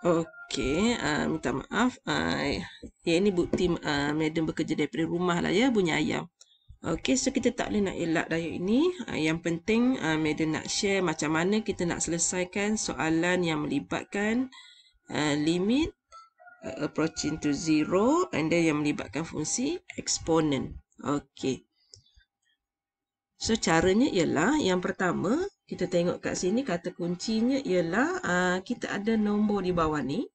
Okey, uh, minta maaf. Uh, ya, ini bukti uh, ah, madam bekerja daripada rumah lah ya, bunyi ayam. Okey, so kita tak boleh nak elak dah yang ini. Uh, yang penting uh, madam nak share macam mana kita nak selesaikan soalan yang melibatkan uh, limit uh, approaching to zero and then yang melibatkan fungsi eksponen. Okey. So, caranya ialah yang pertama, kita tengok kat sini kata kuncinya ialah uh, kita ada nombor di bawah ni.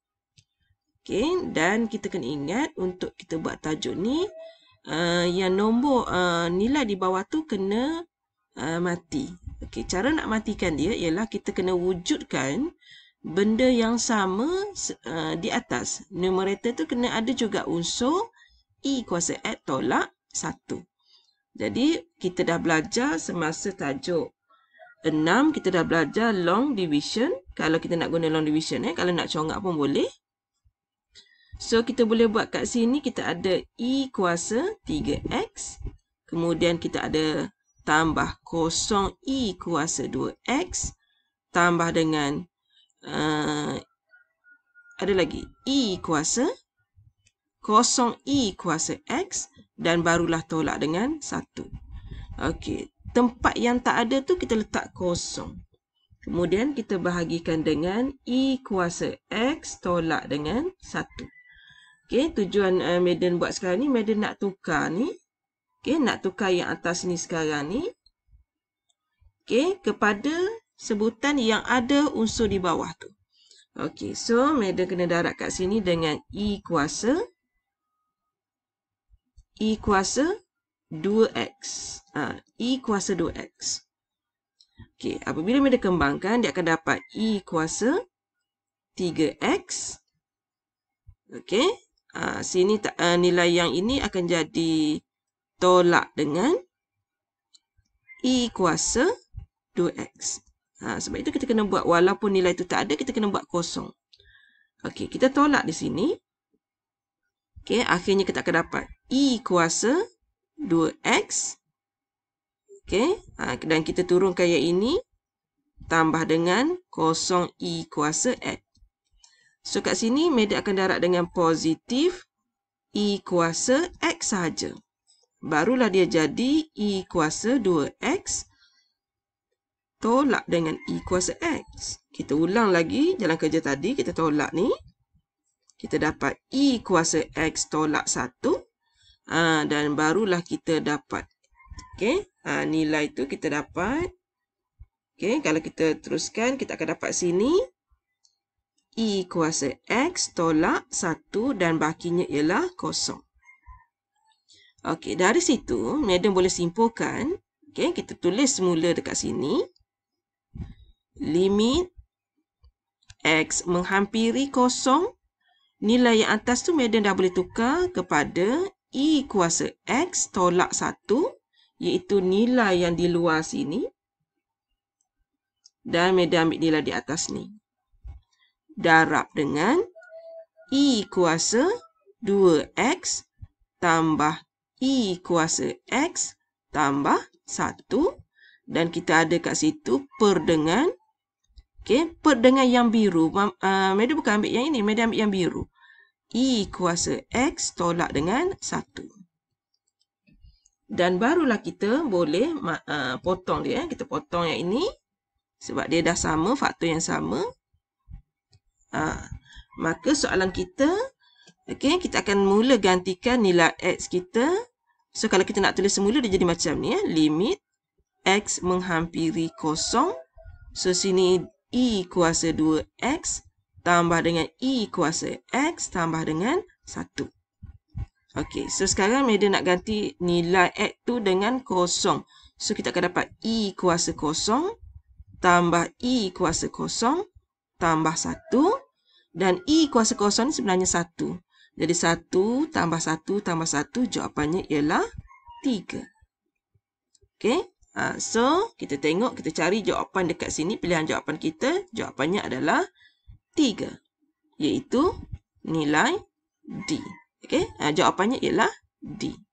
Okay, dan kita kena ingat untuk kita buat tajuk ni, uh, yang nombor uh, nilai di bawah tu kena uh, mati. Okay, cara nak matikan dia ialah kita kena wujudkan benda yang sama uh, di atas. Numerator tu kena ada juga unsur E kuasa add tolak 1. Jadi, kita dah belajar semasa tajuk 6 kita dah belajar long division. Kalau kita nak guna long division eh. Kalau nak congak pun boleh. So kita boleh buat kat sini kita ada E kuasa 3X. Kemudian kita ada tambah kosong E kuasa 2X. Tambah dengan uh, ada lagi E kuasa kosong E kuasa X. Dan barulah tolak dengan 1. Okey tempat yang tak ada tu kita letak kosong. Kemudian kita bahagikan dengan E kuasa X tolak dengan 1. Okey, tujuan uh, eh, Madden buat sekarang ni, Madden nak tukar ni. Okey, nak tukar yang atas ni sekarang ni. Okey, kepada sebutan yang ada unsur di bawah tu. Okey, so Madden kena darat kat sini dengan E kuasa. E kuasa 2x. Uh, ah, e kuasa 2x. Okey, apabila dia kembangkan, dia akan dapat E kuasa 3x. Okey, uh, sini uh, nilai yang ini akan jadi tolak dengan E kuasa 2x. Ha, sebab itu kita kena buat walaupun nilai itu tak ada, kita kena buat kosong. Okey, kita tolak di sini. Okey, akhirnya kita akan dapat E kuasa 3x. 2x. Okey. Ha, dan kita turunkan yang ini. Tambah dengan kosong i kuasa x. So kat sini media akan darat dengan positif i kuasa x saja. Barulah dia jadi i kuasa 2x tolak dengan i kuasa x. Kita ulang lagi jalan kerja tadi kita tolak ni. Kita dapat i kuasa x tolak 1 ha, dan barulah kita dapat okey ha, nilai tu kita dapat okey kalau kita teruskan kita akan dapat sini i e kuasa x tolak 1 dan bakinya ialah kosong. okey dari situ madam boleh simpulkan okey kita tulis semula dekat sini limit x menghampiri kosong Nilai yang atas tu Madden dah boleh tukar kepada E kuasa X tolak 1 iaitu nilai yang di luar sini dan media ambil nilai di atas ni. Darab dengan E kuasa 2X tambah E kuasa X tambah 1 dan kita ada kat situ per dengan okay, per dengan yang biru. Uh, media bukan ambil yang ini, media ambil yang biru e kuasa x tolak dengan 1. Dan barulah kita boleh uh, potong dia. Eh. Kita potong yang ini. Sebab dia dah sama, faktor yang sama. Uh, maka soalan kita, okay, kita akan mula gantikan nilai x kita. So, kalau kita nak tulis semula, dia jadi macam ni. Eh. Limit x menghampiri kosong. So, sini e kuasa 2x tambah dengan E kuasa X tambah dengan 1. Okey, so sekarang media nak ganti nilai X tu dengan kosong. So kita akan dapat E kuasa kosong tambah E kuasa kosong tambah 1. Dan E kuasa kosong sebenarnya 1. Jadi 1 tambah 1 tambah 1 jawapannya ialah 3. Okey, ha, so kita tengok, kita cari jawapan dekat sini. Pilihan jawapan kita, jawapannya adalah 3 iaitu nilai D. Okey, ah, jawapannya ialah D.